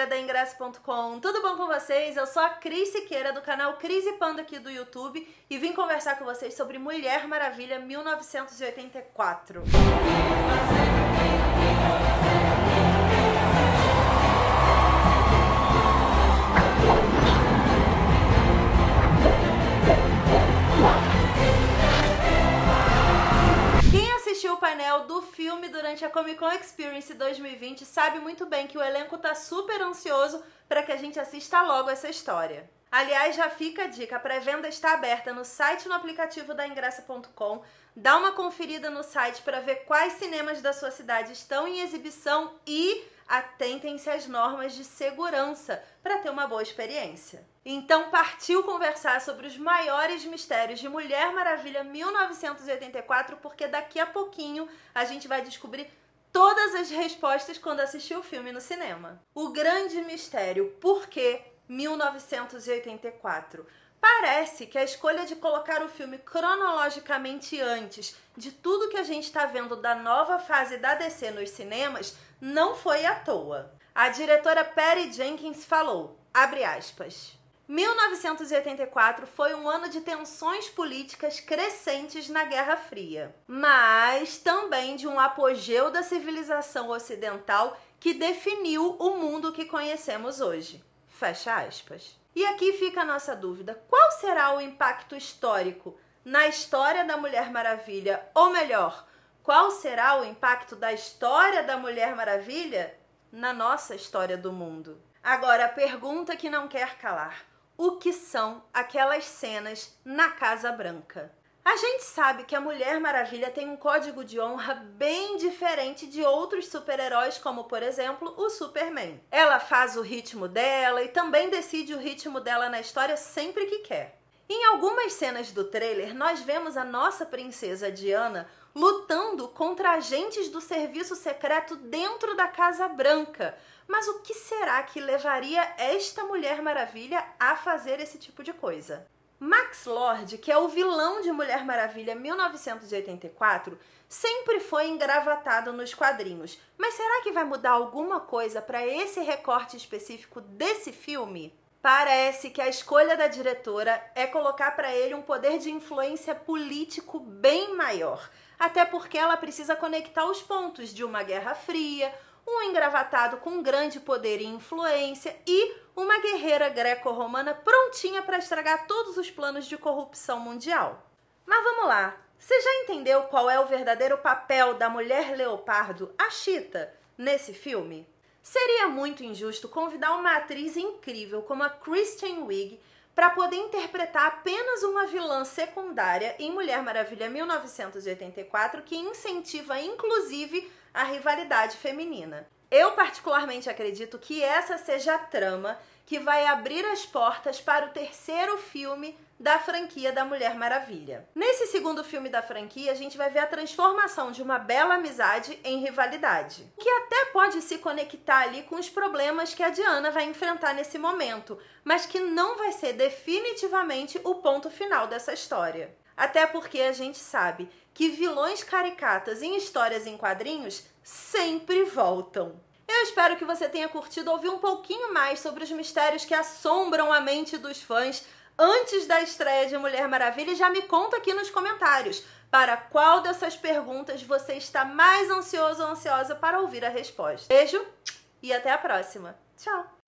Siqueira da Ingresso.com, tudo bom com vocês? Eu sou a Cris Siqueira do canal Cris e Panda aqui do YouTube e vim conversar com vocês sobre Mulher Maravilha 1984. Música Léo do filme durante a Comic Con Experience 2020 sabe muito bem que o elenco tá super ansioso para que a gente assista logo essa história. Aliás, já fica a dica, a pré-venda está aberta no site e no aplicativo da ingresso.com. Dá uma conferida no site para ver quais cinemas da sua cidade estão em exibição e atentem-se às normas de segurança para ter uma boa experiência. Então partiu conversar sobre os maiores mistérios de Mulher Maravilha 1984, porque daqui a pouquinho a gente vai descobrir todas as respostas quando assistir o filme no cinema. O grande mistério, por que 1984. Parece que a escolha de colocar o filme cronologicamente antes de tudo que a gente está vendo da nova fase da DC nos cinemas não foi à toa. A diretora Perry Jenkins falou, abre aspas, 1984 foi um ano de tensões políticas crescentes na Guerra Fria, mas também de um apogeu da civilização ocidental que definiu o mundo que conhecemos hoje. Fecha aspas. E aqui fica a nossa dúvida: qual será o impacto histórico na história da Mulher Maravilha? Ou melhor, qual será o impacto da história da Mulher Maravilha na nossa história do mundo? Agora, a pergunta que não quer calar: o que são aquelas cenas na Casa Branca? A gente sabe que a Mulher Maravilha tem um código de honra bem diferente de outros super-heróis, como por exemplo o Superman. Ela faz o ritmo dela e também decide o ritmo dela na história sempre que quer. Em algumas cenas do trailer, nós vemos a nossa princesa Diana lutando contra agentes do serviço secreto dentro da Casa Branca. Mas o que será que levaria esta Mulher Maravilha a fazer esse tipo de coisa? Max Lord, que é o vilão de Mulher Maravilha 1984, sempre foi engravatado nos quadrinhos. Mas será que vai mudar alguma coisa para esse recorte específico desse filme? Parece que a escolha da diretora é colocar para ele um poder de influência político bem maior, até porque ela precisa conectar os pontos de uma Guerra Fria, um engravatado com grande poder e influência e uma guerreira greco-romana prontinha para estragar todos os planos de corrupção mundial. Mas vamos lá. Você já entendeu qual é o verdadeiro papel da mulher leopardo, a Chita, nesse filme? Seria muito injusto convidar uma atriz incrível como a Christian Wiig para poder interpretar apenas uma vilã secundária em Mulher Maravilha 1984, que incentiva inclusive a rivalidade feminina. Eu particularmente acredito que essa seja a trama que vai abrir as portas para o terceiro filme da franquia da Mulher Maravilha. Nesse segundo filme da franquia, a gente vai ver a transformação de uma bela amizade em rivalidade, que até pode se conectar ali com os problemas que a Diana vai enfrentar nesse momento, mas que não vai ser definitivamente o ponto final dessa história. Até porque a gente sabe que vilões caricatas em histórias em quadrinhos sempre voltam. Eu espero que você tenha curtido ouvir um pouquinho mais sobre os mistérios que assombram a mente dos fãs antes da estreia de Mulher Maravilha e já me conta aqui nos comentários para qual dessas perguntas você está mais ansioso ou ansiosa para ouvir a resposta. Beijo e até a próxima. Tchau!